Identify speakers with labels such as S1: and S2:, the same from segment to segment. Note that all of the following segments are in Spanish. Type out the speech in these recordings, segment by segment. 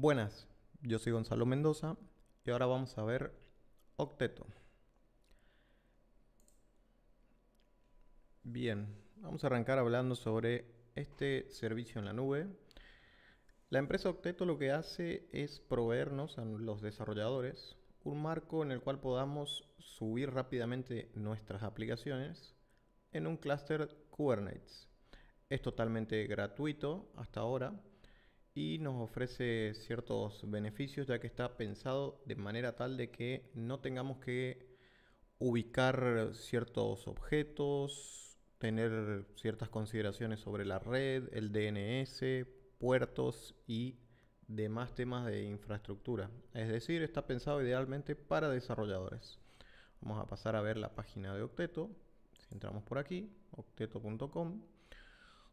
S1: Buenas, yo soy Gonzalo Mendoza y ahora vamos a ver octeto. Bien, vamos a arrancar hablando sobre este servicio en la nube. La empresa Octeto lo que hace es proveernos a los desarrolladores un marco en el cual podamos subir rápidamente nuestras aplicaciones en un clúster Kubernetes. Es totalmente gratuito hasta ahora y nos ofrece ciertos beneficios ya que está pensado de manera tal de que no tengamos que ubicar ciertos objetos, tener ciertas consideraciones sobre la red, el DNS, puertos y demás temas de infraestructura. Es decir, está pensado idealmente para desarrolladores. Vamos a pasar a ver la página de Octeto. Si entramos por aquí, octeto.com.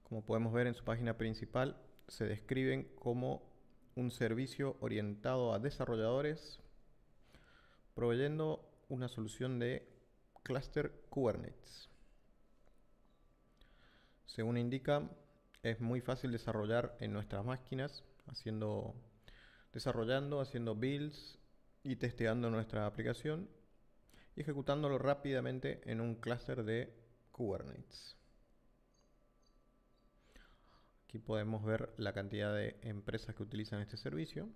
S1: Como podemos ver en su página principal, se describen como un servicio orientado a desarrolladores proveyendo una solución de cluster Kubernetes. Según indica, es muy fácil desarrollar en nuestras máquinas desarrollando, haciendo builds y testeando nuestra aplicación y ejecutándolo rápidamente en un cluster de Kubernetes podemos ver la cantidad de empresas que utilizan este servicio.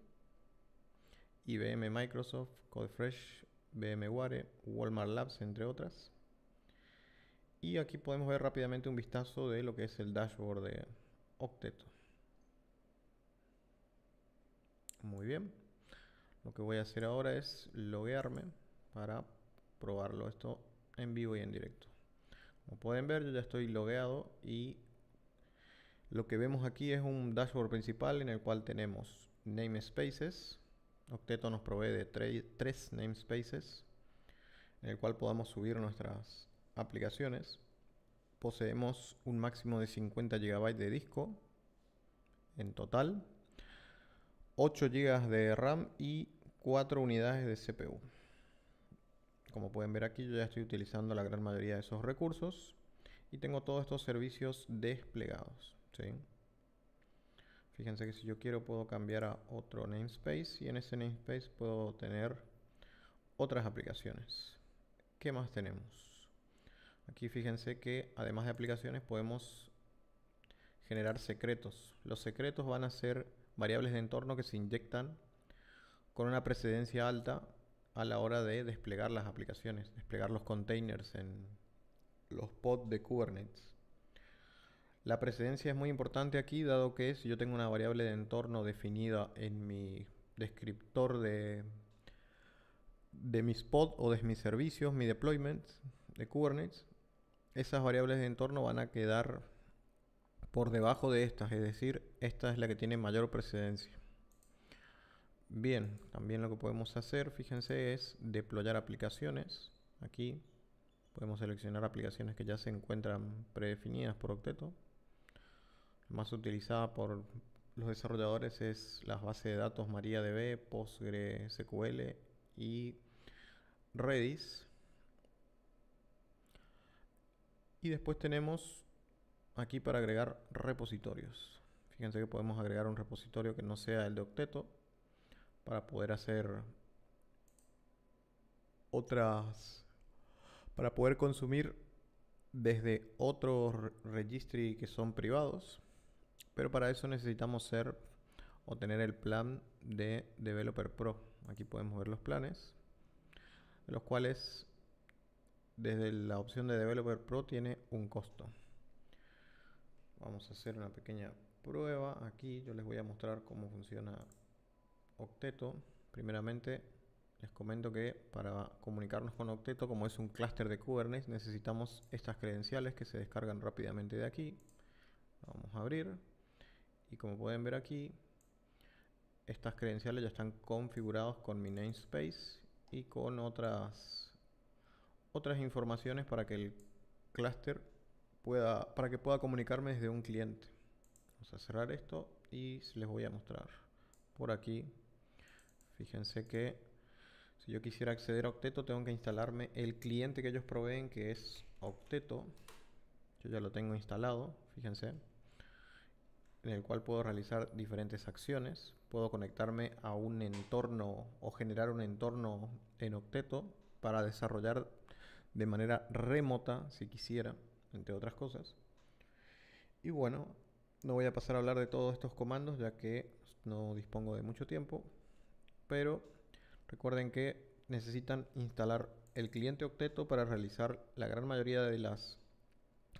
S1: IBM, Microsoft, CodeFresh, VMware, Walmart Labs, entre otras. Y aquí podemos ver rápidamente un vistazo de lo que es el dashboard de octeto Muy bien. Lo que voy a hacer ahora es loguearme para probarlo esto en vivo y en directo. Como pueden ver, yo ya estoy logueado y lo que vemos aquí es un dashboard principal en el cual tenemos namespaces. Octeto nos provee de tres namespaces en el cual podamos subir nuestras aplicaciones. Poseemos un máximo de 50 GB de disco en total, 8 GB de RAM y 4 unidades de CPU. Como pueden ver aquí, yo ya estoy utilizando la gran mayoría de esos recursos y tengo todos estos servicios desplegados. Fíjense que si yo quiero puedo cambiar a otro namespace y en ese namespace puedo tener otras aplicaciones. ¿Qué más tenemos? Aquí fíjense que además de aplicaciones podemos generar secretos. Los secretos van a ser variables de entorno que se inyectan con una precedencia alta a la hora de desplegar las aplicaciones, desplegar los containers en los pods de Kubernetes. La precedencia es muy importante aquí, dado que si yo tengo una variable de entorno definida en mi descriptor de, de spot o de mis servicios, mi deployment de Kubernetes, esas variables de entorno van a quedar por debajo de estas, es decir, esta es la que tiene mayor precedencia. Bien, también lo que podemos hacer, fíjense, es deployar aplicaciones. Aquí podemos seleccionar aplicaciones que ya se encuentran predefinidas por Octeto más utilizada por los desarrolladores es las bases de datos MariaDB, PostgreSQL y Redis. Y después tenemos aquí para agregar repositorios. Fíjense que podemos agregar un repositorio que no sea el de Octeto para poder hacer otras para poder consumir desde otros registry que son privados pero para eso necesitamos ser o tener el plan de Developer Pro. Aquí podemos ver los planes, los cuales desde la opción de Developer Pro tiene un costo. Vamos a hacer una pequeña prueba aquí. Yo les voy a mostrar cómo funciona Octeto. Primeramente les comento que para comunicarnos con Octeto, como es un clúster de Kubernetes, necesitamos estas credenciales que se descargan rápidamente de aquí. Vamos a abrir y como pueden ver aquí estas credenciales ya están configurados con mi namespace y con otras otras informaciones para que el clúster pueda para que pueda comunicarme desde un cliente vamos a cerrar esto y les voy a mostrar por aquí fíjense que si yo quisiera acceder a Octeto tengo que instalarme el cliente que ellos proveen que es Octeto yo ya lo tengo instalado fíjense en el cual puedo realizar diferentes acciones, puedo conectarme a un entorno o generar un entorno en octeto para desarrollar de manera remota si quisiera, entre otras cosas. Y bueno, no voy a pasar a hablar de todos estos comandos ya que no dispongo de mucho tiempo, pero recuerden que necesitan instalar el cliente octeto para realizar la gran mayoría de las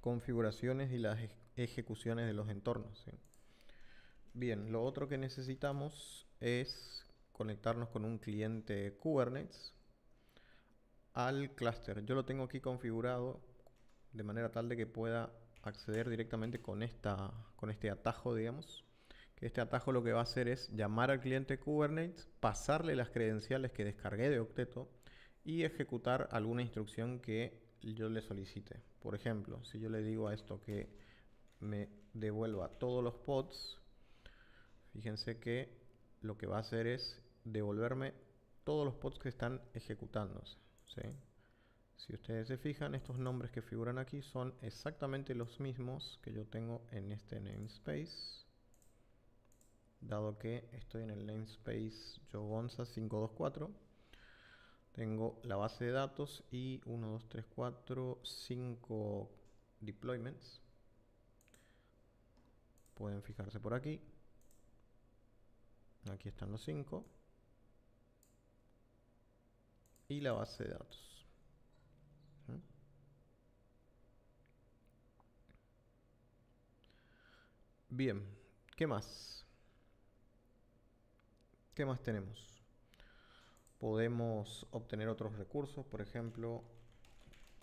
S1: configuraciones y las ejecuciones de los entornos. Bien, lo otro que necesitamos es conectarnos con un cliente Kubernetes al cluster. Yo lo tengo aquí configurado de manera tal de que pueda acceder directamente con, esta, con este atajo, digamos. Que este atajo lo que va a hacer es llamar al cliente Kubernetes, pasarle las credenciales que descargué de Octeto y ejecutar alguna instrucción que yo le solicite. Por ejemplo, si yo le digo a esto que me devuelva todos los pods Fíjense que lo que va a hacer es devolverme todos los pods que están ejecutándose. Si ustedes se fijan, estos nombres que figuran aquí son exactamente los mismos que yo tengo en este namespace. Dado que estoy en el namespace Jogonza 524, tengo la base de datos y 1, 2, 3, 4, 5 deployments. Pueden fijarse por aquí. Aquí están los 5. Y la base de datos. ¿Mm? Bien, ¿qué más? ¿Qué más tenemos? Podemos obtener otros recursos, por ejemplo,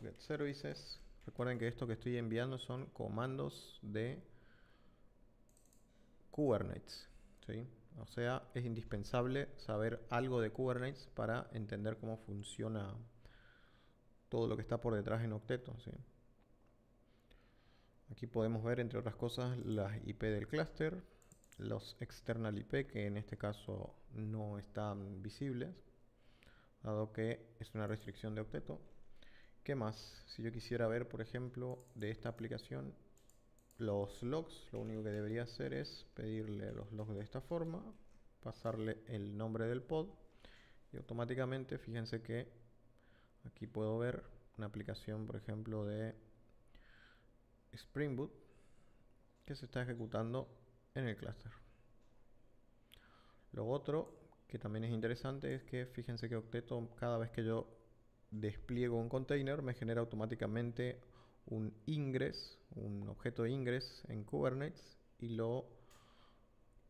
S1: get services. Recuerden que esto que estoy enviando son comandos de Kubernetes. ¿sí? O sea, es indispensable saber algo de Kubernetes para entender cómo funciona todo lo que está por detrás en Octeto. Aquí podemos ver, entre otras cosas, las IP del clúster, los external IP, que en este caso no están visibles, dado que es una restricción de Octeto. ¿Qué más? Si yo quisiera ver, por ejemplo, de esta aplicación, los logs, lo único que debería hacer es pedirle los logs de esta forma, pasarle el nombre del pod y automáticamente fíjense que aquí puedo ver una aplicación, por ejemplo, de Spring Boot que se está ejecutando en el cluster. Lo otro que también es interesante es que fíjense que Octeto cada vez que yo despliego un container me genera automáticamente un ingress, un objeto ingres en Kubernetes y lo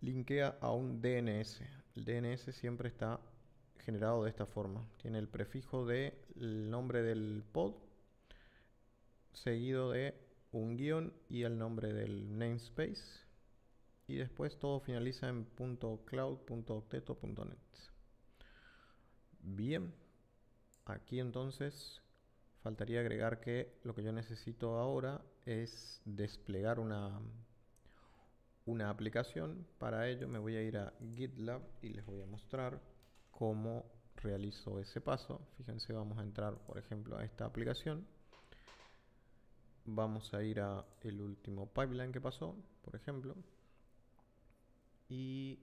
S1: linkea a un DNS. El DNS siempre está generado de esta forma. Tiene el prefijo del de nombre del pod seguido de un guión y el nombre del namespace y después todo finaliza en .cloud.octeto.net. Bien, aquí entonces faltaría agregar que lo que yo necesito ahora es desplegar una, una aplicación. Para ello me voy a ir a GitLab y les voy a mostrar cómo realizo ese paso. Fíjense, vamos a entrar, por ejemplo, a esta aplicación. Vamos a ir a el último pipeline que pasó, por ejemplo. Y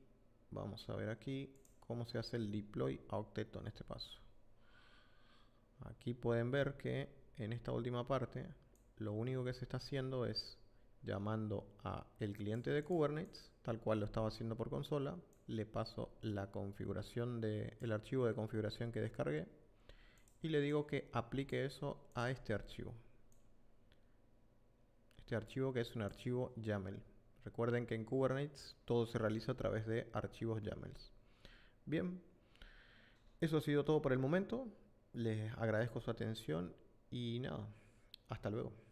S1: vamos a ver aquí cómo se hace el deploy a Octeto en este paso. Aquí pueden ver que en esta última parte lo único que se está haciendo es llamando a el cliente de Kubernetes, tal cual lo estaba haciendo por consola, le paso la configuración de el archivo de configuración que descargué y le digo que aplique eso a este archivo. Este archivo que es un archivo YAML. Recuerden que en Kubernetes todo se realiza a través de archivos YAML. Bien, eso ha sido todo por el momento. Les agradezco su atención y nada, hasta luego.